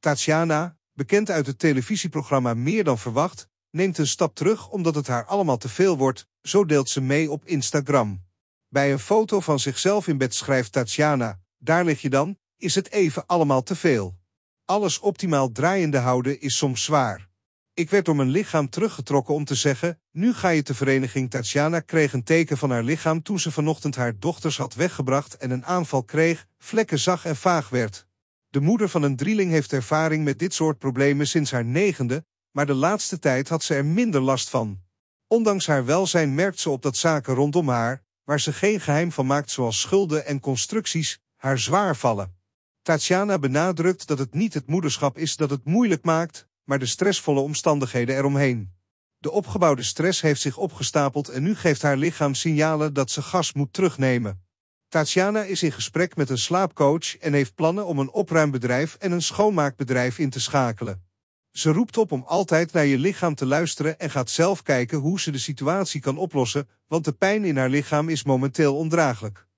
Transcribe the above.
Tatjana, bekend uit het televisieprogramma Meer dan Verwacht, neemt een stap terug omdat het haar allemaal te veel wordt, zo deelt ze mee op Instagram. Bij een foto van zichzelf in bed schrijft Tatjana, daar lig je dan, is het even allemaal te veel. Alles optimaal draaiende houden is soms zwaar. Ik werd door mijn lichaam teruggetrokken om te zeggen, nu ga je te vereniging. Tatjana kreeg een teken van haar lichaam toen ze vanochtend haar dochters had weggebracht en een aanval kreeg, vlekken zag en vaag werd. De moeder van een drieling heeft ervaring met dit soort problemen sinds haar negende, maar de laatste tijd had ze er minder last van. Ondanks haar welzijn merkt ze op dat zaken rondom haar, waar ze geen geheim van maakt zoals schulden en constructies, haar zwaar vallen. Tatjana benadrukt dat het niet het moederschap is dat het moeilijk maakt, maar de stressvolle omstandigheden eromheen. De opgebouwde stress heeft zich opgestapeld en nu geeft haar lichaam signalen dat ze gas moet terugnemen. Tatjana is in gesprek met een slaapcoach en heeft plannen om een opruimbedrijf en een schoonmaakbedrijf in te schakelen. Ze roept op om altijd naar je lichaam te luisteren en gaat zelf kijken hoe ze de situatie kan oplossen, want de pijn in haar lichaam is momenteel ondraaglijk.